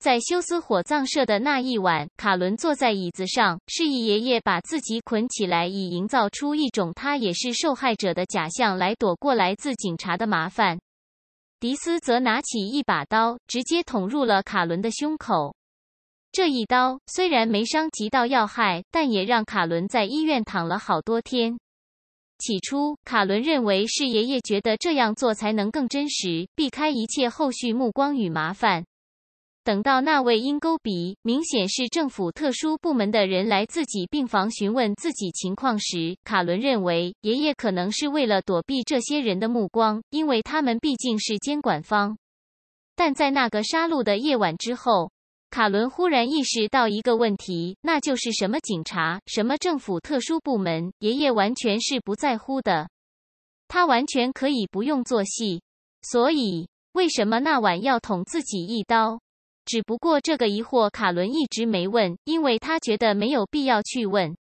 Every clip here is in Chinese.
在休斯火葬社的那一晚，卡伦坐在椅子上，示意爷爷把自己捆起来，以营造出一种他也是受害者的假象，来躲过来自警察的麻烦。迪斯则拿起一把刀，直接捅入了卡伦的胸口。这一刀虽然没伤及到要害，但也让卡伦在医院躺了好多天。起初，卡伦认为是爷爷觉得这样做才能更真实，避开一切后续目光与麻烦。等到那位鹰钩鼻、明显是政府特殊部门的人来自己病房询问自己情况时，卡伦认为爷爷可能是为了躲避这些人的目光，因为他们毕竟是监管方。但在那个杀戮的夜晚之后，卡伦忽然意识到一个问题，那就是什么警察、什么政府特殊部门，爷爷完全是不在乎的，他完全可以不用做戏。所以，为什么那晚要捅自己一刀？只不过这个疑惑，卡伦一直没问，因为他觉得没有必要去问。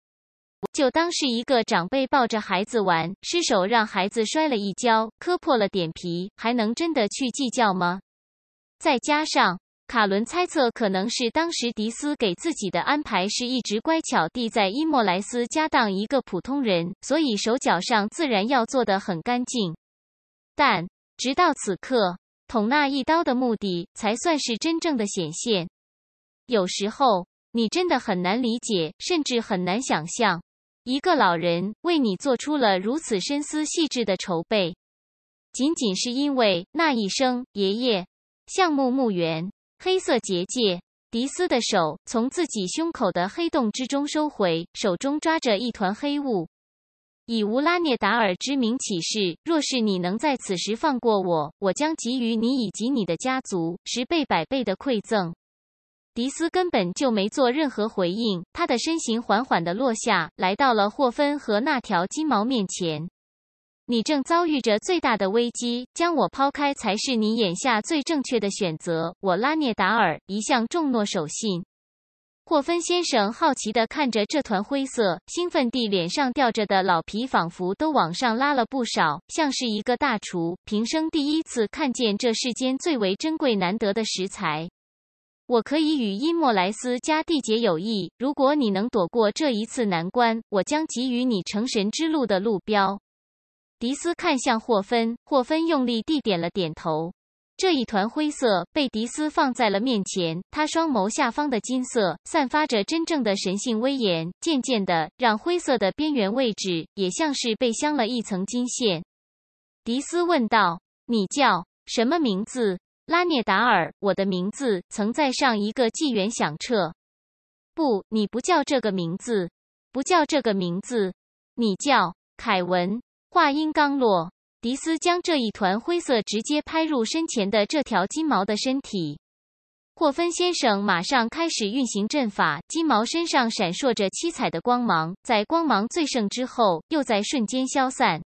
就当是一个长辈抱着孩子玩，失手让孩子摔了一跤，磕破了点皮，还能真的去计较吗？再加上卡伦猜测，可能是当时迪斯给自己的安排是一直乖巧地在伊莫莱斯家当一个普通人，所以手脚上自然要做的很干净。但直到此刻。捅那一刀的目的，才算是真正的显现。有时候，你真的很难理解，甚至很难想象，一个老人为你做出了如此深思细致的筹备，仅仅是因为那一声“爷爷”。橡木墓园，黑色结界，迪斯的手从自己胸口的黑洞之中收回，手中抓着一团黑雾。以乌拉涅达尔之名起誓，若是你能在此时放过我，我将给予你以及你的家族十倍、百倍的馈赠。迪斯根本就没做任何回应，他的身形缓缓的落下来到了霍芬和那条金毛面前。你正遭遇着最大的危机，将我抛开才是你眼下最正确的选择。我拉涅达尔一向重诺守信。霍芬先生好奇地看着这团灰色，兴奋地脸上吊着的老皮仿佛都往上拉了不少，像是一个大厨平生第一次看见这世间最为珍贵难得的食材。我可以与伊莫莱斯加缔结友谊，如果你能躲过这一次难关，我将给予你成神之路的路标。迪斯看向霍芬，霍芬用力地点了点头。这一团灰色被迪斯放在了面前，他双眸下方的金色散发着真正的神性威严，渐渐的让灰色的边缘位置也像是被镶了一层金线。迪斯问道：“你叫什么名字？”“拉涅达尔。”“我的名字曾在上一个纪元响彻。”“不，你不叫这个名字，不叫这个名字，你叫凯文。”话音刚落。迪斯将这一团灰色直接拍入身前的这条金毛的身体，霍芬先生马上开始运行阵法，金毛身上闪烁着七彩的光芒，在光芒最盛之后，又在瞬间消散。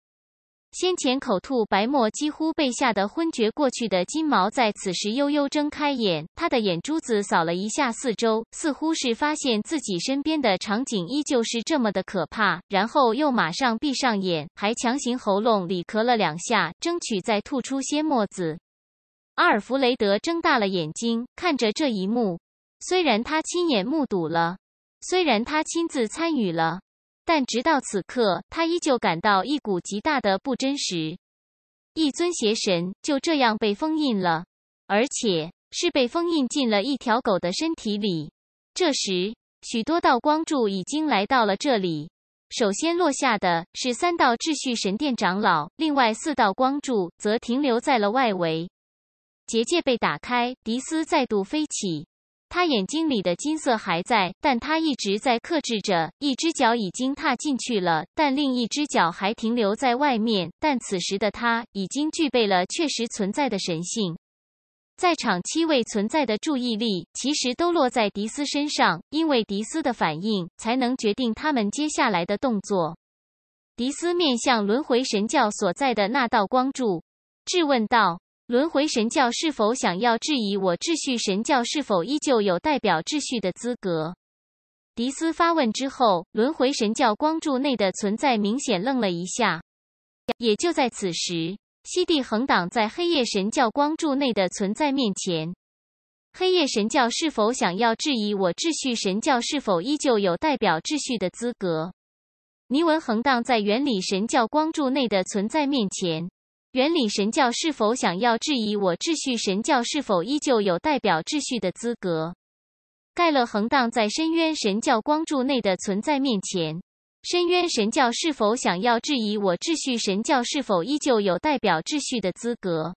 先前口吐白沫，几乎被吓得昏厥过去的金毛，在此时悠悠睁开眼，他的眼珠子扫了一下四周，似乎是发现自己身边的场景依旧是这么的可怕，然后又马上闭上眼，还强行喉咙里咳了两下，争取再吐出些沫子。阿尔弗雷德睁大了眼睛看着这一幕，虽然他亲眼目睹了，虽然他亲自参与了。但直到此刻，他依旧感到一股极大的不真实。一尊邪神就这样被封印了，而且是被封印进了一条狗的身体里。这时，许多道光柱已经来到了这里。首先落下的是三道秩序神殿长老，另外四道光柱则停留在了外围。结界被打开，迪斯再度飞起。他眼睛里的金色还在，但他一直在克制着。一只脚已经踏进去了，但另一只脚还停留在外面。但此时的他已经具备了确实存在的神性。在场七位存在的注意力其实都落在迪斯身上，因为迪斯的反应才能决定他们接下来的动作。迪斯面向轮回神教所在的那道光柱，质问道。轮回神教是否想要质疑我秩序神教是否依旧有代表秩序的资格？迪斯发问之后，轮回神教光柱内的存在明显愣了一下。也就在此时，西地横挡在黑夜神教光柱内的存在面前，黑夜神教是否想要质疑我秩序神教是否依旧有代表秩序的资格？尼文横挡在原理神教光柱内的存在面前。原理神教是否想要质疑我秩序神教是否依旧有代表秩序的资格？盖勒横荡在深渊神教光柱内的存在面前，深渊神教是否想要质疑我秩序神教是否依旧有代表秩序的资格？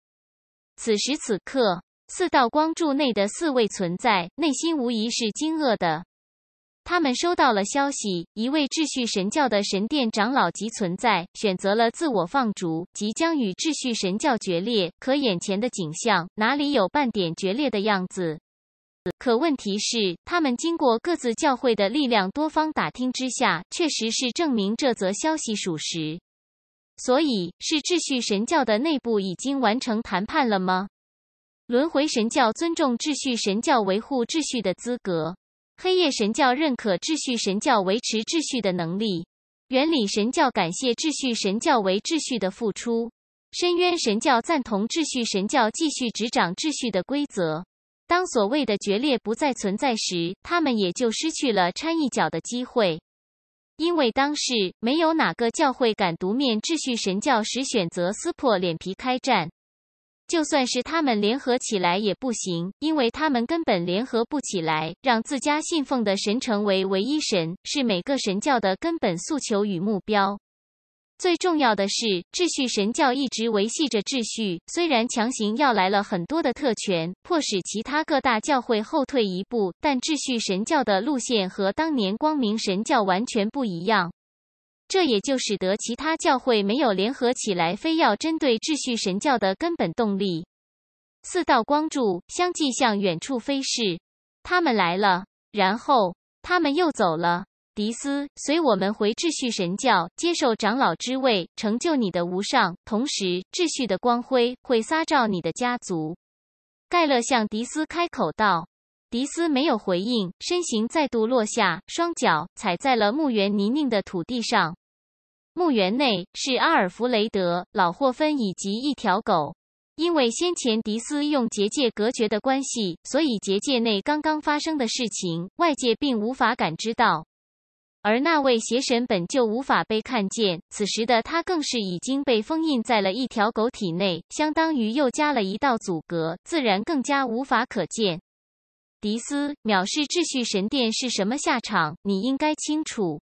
此时此刻，四道光柱内的四位存在内心无疑是惊愕的。他们收到了消息，一位秩序神教的神殿长老级存在选择了自我放逐，即将与秩序神教决裂。可眼前的景象哪里有半点决裂的样子？可问题是，他们经过各自教会的力量多方打听之下，确实是证明这则消息属实。所以是秩序神教的内部已经完成谈判了吗？轮回神教尊重秩序神教维护秩序的资格。黑夜神教认可秩序神教维持秩序的能力，原理神教感谢秩序神教为秩序的付出，深渊神教赞同秩序神教继续执掌秩序的规则。当所谓的决裂不再存在时，他们也就失去了掺一脚的机会，因为当时没有哪个教会敢独面秩序神教时选择撕破脸皮开战。就算是他们联合起来也不行，因为他们根本联合不起来。让自家信奉的神成为唯一神，是每个神教的根本诉求与目标。最重要的是，秩序神教一直维系着秩序，虽然强行要来了很多的特权，迫使其他各大教会后退一步，但秩序神教的路线和当年光明神教完全不一样。这也就使得其他教会没有联合起来，非要针对秩序神教的根本动力。四道光柱相继向远处飞逝，他们来了，然后他们又走了。迪斯，随我们回秩序神教，接受长老之位，成就你的无上。同时，秩序的光辉会撒照你的家族。盖勒向迪斯开口道，迪斯没有回应，身形再度落下，双脚踩在了墓园泥泞的土地上。墓园内是阿尔弗雷德、老霍芬以及一条狗，因为先前迪斯用结界隔绝的关系，所以结界内刚刚发生的事情，外界并无法感知到。而那位邪神本就无法被看见，此时的他更是已经被封印在了一条狗体内，相当于又加了一道阻隔，自然更加无法可见。迪斯藐视秩序神殿是什么下场？你应该清楚。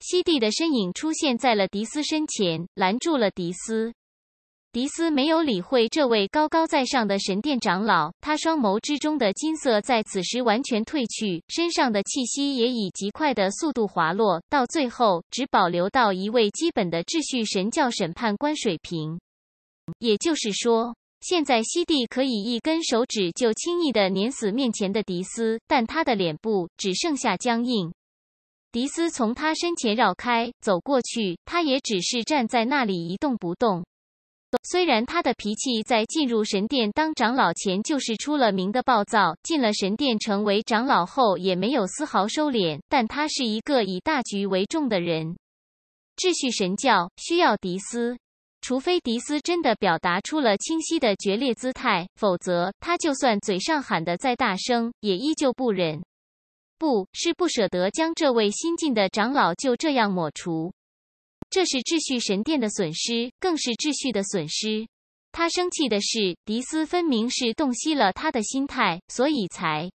西蒂的身影出现在了迪斯身前，拦住了迪斯。迪斯没有理会这位高高在上的神殿长老，他双眸之中的金色在此时完全褪去，身上的气息也以极快的速度滑落，到最后只保留到一位基本的秩序神教审判官水平。也就是说，现在西蒂可以一根手指就轻易的碾死面前的迪斯，但他的脸部只剩下僵硬。迪斯从他身前绕开走过去，他也只是站在那里一动不动。虽然他的脾气在进入神殿当长老前就是出了名的暴躁，进了神殿成为长老后也没有丝毫收敛，但他是一个以大局为重的人。秩序神教需要迪斯，除非迪斯真的表达出了清晰的决裂姿态，否则他就算嘴上喊得再大声，也依旧不忍。不是不舍得将这位新晋的长老就这样抹除，这是秩序神殿的损失，更是秩序的损失。他生气的是，迪斯分明是洞悉了他的心态，所以才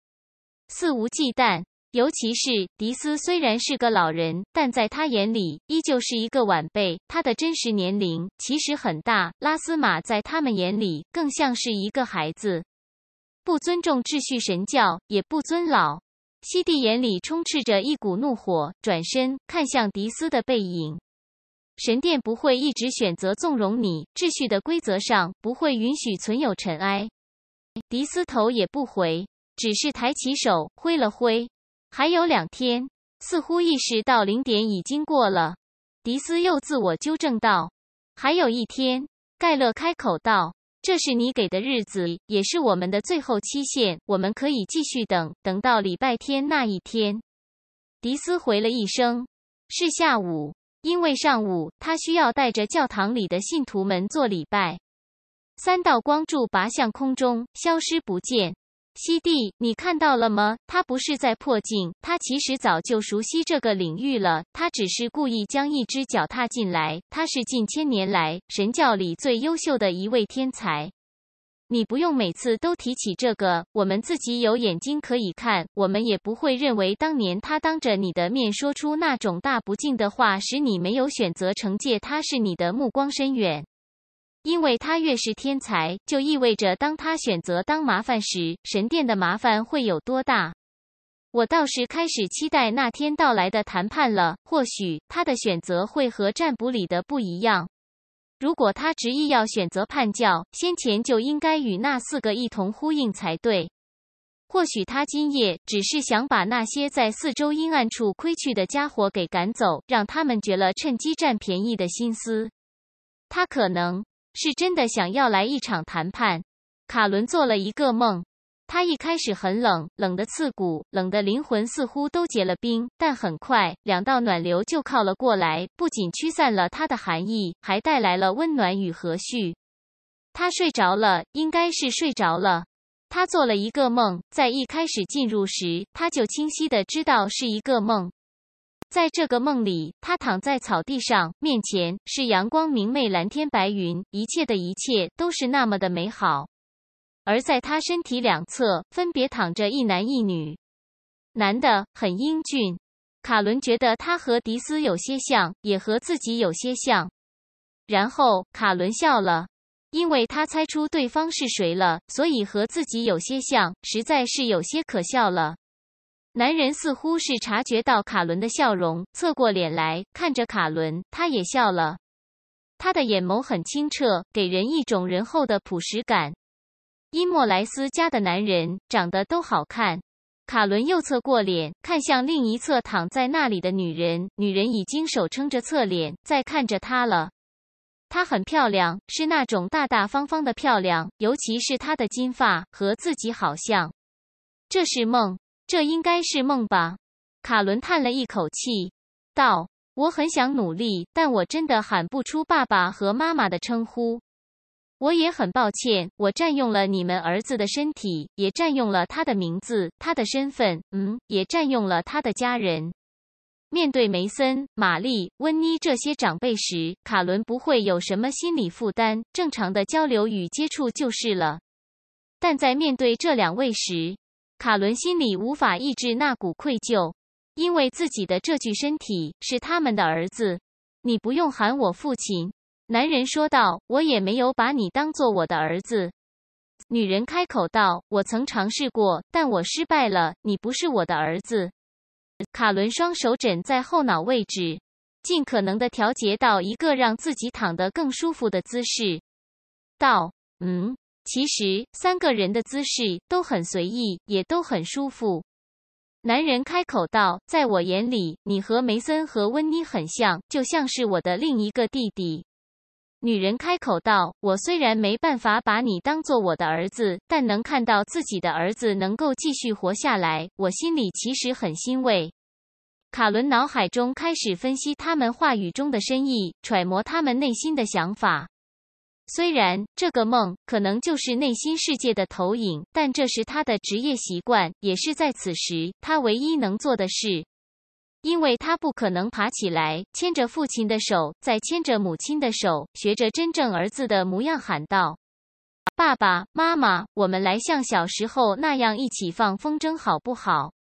肆无忌惮。尤其是迪斯虽然是个老人，但在他眼里依旧是一个晚辈。他的真实年龄其实很大，拉斯玛在他们眼里更像是一个孩子，不尊重秩序神教，也不尊老。西蒂眼里充斥着一股怒火，转身看向迪斯的背影。神殿不会一直选择纵容你，秩序的规则上不会允许存有尘埃。迪斯头也不回，只是抬起手挥了挥。还有两天。似乎意识到零点已经过了，迪斯又自我纠正道：“还有一天。”盖勒开口道。这是你给的日子，也是我们的最后期限。我们可以继续等，等到礼拜天那一天。迪斯回了一声：“是下午，因为上午他需要带着教堂里的信徒们做礼拜。”三道光柱拔向空中，消失不见。西弟，你看到了吗？他不是在破镜，他其实早就熟悉这个领域了。他只是故意将一只脚踏进来。他是近千年来神教里最优秀的一位天才。你不用每次都提起这个，我们自己有眼睛可以看，我们也不会认为当年他当着你的面说出那种大不敬的话，使你没有选择惩戒他是你的目光深远。因为他越是天才，就意味着当他选择当麻烦时，神殿的麻烦会有多大。我倒是开始期待那天到来的谈判了。或许他的选择会和占卜里的不一样。如果他执意要选择叛教，先前就应该与那四个一同呼应才对。或许他今夜只是想把那些在四周阴暗处窥觑的家伙给赶走，让他们绝了趁机占便宜的心思。他可能。是真的想要来一场谈判。卡伦做了一个梦，他一开始很冷，冷的刺骨，冷的灵魂似乎都结了冰。但很快，两道暖流就靠了过来，不仅驱散了他的寒意，还带来了温暖与和煦。他睡着了，应该是睡着了。他做了一个梦，在一开始进入时，他就清晰的知道是一个梦。在这个梦里，他躺在草地上，面前是阳光明媚、蓝天白云，一切的一切都是那么的美好。而在他身体两侧，分别躺着一男一女，男的很英俊，卡伦觉得他和迪斯有些像，也和自己有些像。然后卡伦笑了，因为他猜出对方是谁了，所以和自己有些像，实在是有些可笑了。男人似乎是察觉到卡伦的笑容，侧过脸来看着卡伦，他也笑了。他的眼眸很清澈，给人一种仁厚的朴实感。伊莫莱斯家的男人长得都好看。卡伦又侧过脸，看向另一侧躺在那里的女人。女人已经手撑着侧脸，在看着他了。她很漂亮，是那种大大方方的漂亮，尤其是她的金发和自己好像。这是梦。这应该是梦吧，卡伦叹了一口气，道：“我很想努力，但我真的喊不出爸爸和妈妈的称呼。我也很抱歉，我占用了你们儿子的身体，也占用了他的名字、他的身份。嗯，也占用了他的家人。面对梅森、玛丽、温妮这些长辈时，卡伦不会有什么心理负担，正常的交流与接触就是了。但在面对这两位时，”卡伦心里无法抑制那股愧疚，因为自己的这具身体是他们的儿子。你不用喊我父亲，男人说道。我也没有把你当做我的儿子，女人开口道。我曾尝试过，但我失败了。你不是我的儿子。卡伦双手枕在后脑位置，尽可能的调节到一个让自己躺得更舒服的姿势，道：“嗯。”其实三个人的姿势都很随意，也都很舒服。男人开口道：“在我眼里，你和梅森和温妮很像，就像是我的另一个弟弟。”女人开口道：“我虽然没办法把你当做我的儿子，但能看到自己的儿子能够继续活下来，我心里其实很欣慰。”卡伦脑海中开始分析他们话语中的深意，揣摩他们内心的想法。虽然这个梦可能就是内心世界的投影，但这是他的职业习惯，也是在此时他唯一能做的事，因为他不可能爬起来，牵着父亲的手，再牵着母亲的手，学着真正儿子的模样喊道：“爸爸妈妈，我们来像小时候那样一起放风筝，好不好？”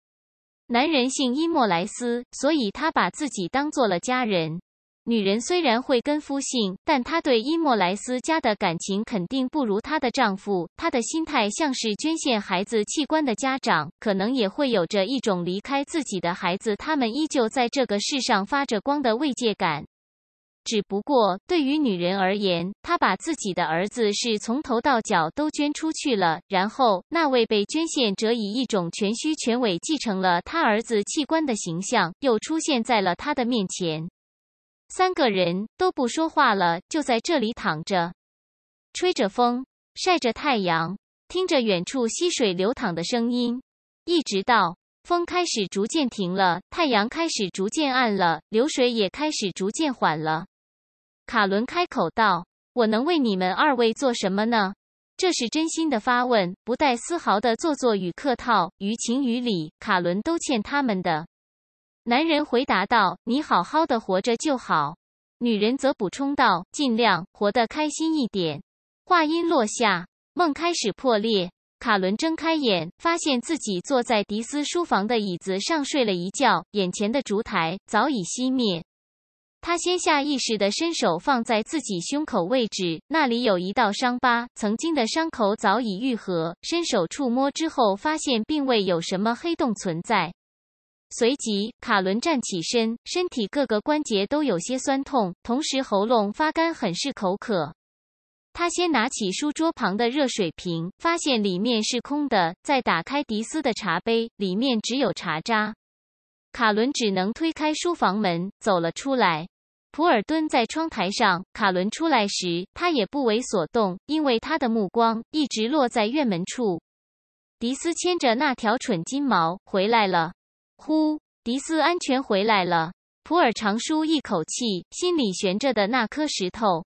男人姓伊莫莱斯，所以他把自己当做了家人。女人虽然会跟夫姓，但她对伊莫莱斯家的感情肯定不如她的丈夫。她的心态像是捐献孩子器官的家长，可能也会有着一种离开自己的孩子，他们依旧在这个世上发着光的慰藉感。只不过对于女人而言，她把自己的儿子是从头到脚都捐出去了，然后那位被捐献者以一种全虚全伪继承了他儿子器官的形象，又出现在了他的面前。三个人都不说话了，就在这里躺着，吹着风，晒着太阳，听着远处溪水流淌的声音，一直到风开始逐渐停了，太阳开始逐渐暗了，流水也开始逐渐缓了。卡伦开口道：“我能为你们二位做什么呢？”这是真心的发问，不带丝毫的做作与客套。于情于理，卡伦都欠他们的。男人回答道：“你好好的活着就好。”女人则补充道：“尽量活得开心一点。”话音落下，梦开始破裂。卡伦睁开眼，发现自己坐在迪斯书房的椅子上睡了一觉，眼前的烛台早已熄灭。他先下意识地伸手放在自己胸口位置，那里有一道伤疤，曾经的伤口早已愈合。伸手触摸之后，发现并未有什么黑洞存在。随即，卡伦站起身，身体各个关节都有些酸痛，同时喉咙发干，很是口渴。他先拿起书桌旁的热水瓶，发现里面是空的；再打开迪斯的茶杯，里面只有茶渣。卡伦只能推开书房门，走了出来。普尔蹲在窗台上，卡伦出来时，他也不为所动，因为他的目光一直落在院门处。迪斯牵着那条蠢金毛回来了。呼！迪斯安全回来了，普尔长舒一口气，心里悬着的那颗石头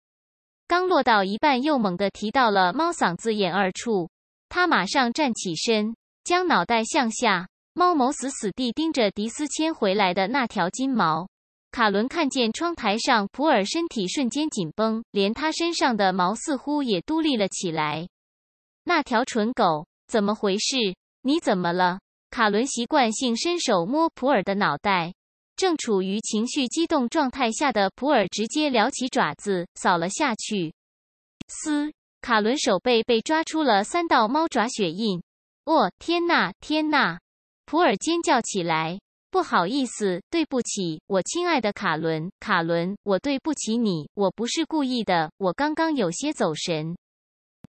刚落到一半，又猛地提到了猫嗓子眼儿处。他马上站起身，将脑袋向下，猫眸死死地盯着迪斯牵回来的那条金毛。卡伦看见窗台上普尔身体瞬间紧绷，连他身上的毛似乎也都立了起来。那条蠢狗，怎么回事？你怎么了？卡伦习惯性伸手摸普尔的脑袋，正处于情绪激动状态下的普尔直接撩起爪子扫了下去，嘶！卡伦手背被抓出了三道猫爪血印。哦天呐，天呐！普尔尖叫起来。不好意思，对不起，我亲爱的卡伦，卡伦，我对不起你，我不是故意的，我刚刚有些走神。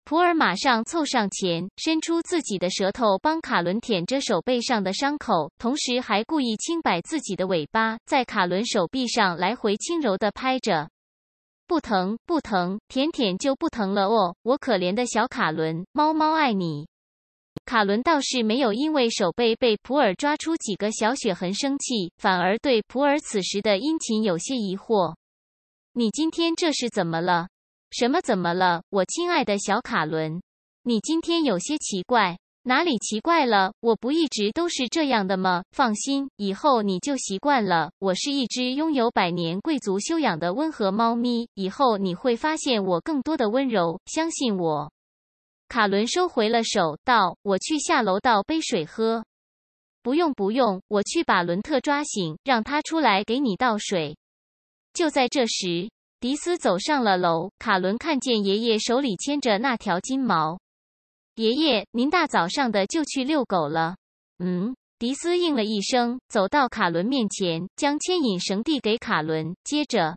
普尔马上凑上前，伸出自己的舌头帮卡伦舔着手背上的伤口，同时还故意轻摆自己的尾巴，在卡伦手臂上来回轻柔地拍着。不疼，不疼，舔舔就不疼了哦，我可怜的小卡伦，猫猫爱你。卡伦倒是没有因为手背被普尔抓出几个小血痕生气，反而对普尔此时的殷勤有些疑惑。你今天这是怎么了？什么？怎么了，我亲爱的小卡伦？你今天有些奇怪，哪里奇怪了？我不一直都是这样的吗？放心，以后你就习惯了。我是一只拥有百年贵族修养的温和猫咪，以后你会发现我更多的温柔，相信我。卡伦收回了手，道：“我去下楼倒杯水喝。”“不用，不用，我去把伦特抓醒，让他出来给你倒水。”就在这时。迪斯走上了楼，卡伦看见爷爷手里牵着那条金毛。爷爷，您大早上的就去遛狗了？嗯，迪斯应了一声，走到卡伦面前，将牵引绳递给卡伦。接着，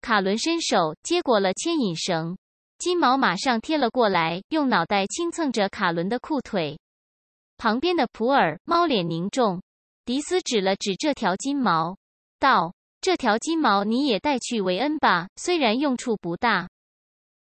卡伦伸手接过了牵引绳，金毛马上贴了过来，用脑袋轻蹭着卡伦的裤腿。旁边的普尔猫脸凝重，迪斯指了指这条金毛，道。这条金毛你也带去维恩吧，虽然用处不大。